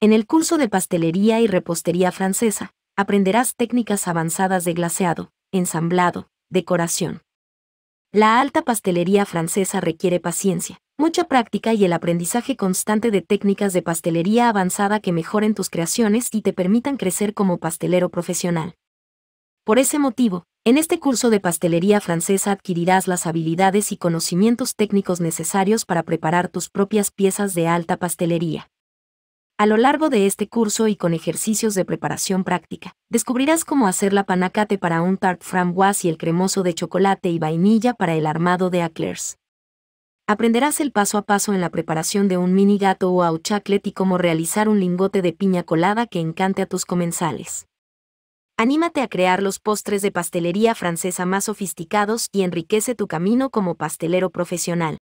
En el curso de pastelería y repostería francesa, aprenderás técnicas avanzadas de glaseado, ensamblado, decoración. La alta pastelería francesa requiere paciencia, mucha práctica y el aprendizaje constante de técnicas de pastelería avanzada que mejoren tus creaciones y te permitan crecer como pastelero profesional. Por ese motivo, en este curso de pastelería francesa adquirirás las habilidades y conocimientos técnicos necesarios para preparar tus propias piezas de alta pastelería. A lo largo de este curso y con ejercicios de preparación práctica, descubrirás cómo hacer la panacate para un tart framboise y el cremoso de chocolate y vainilla para el armado de eclairs. Aprenderás el paso a paso en la preparación de un mini gato o au chaclet y cómo realizar un lingote de piña colada que encante a tus comensales. Anímate a crear los postres de pastelería francesa más sofisticados y enriquece tu camino como pastelero profesional.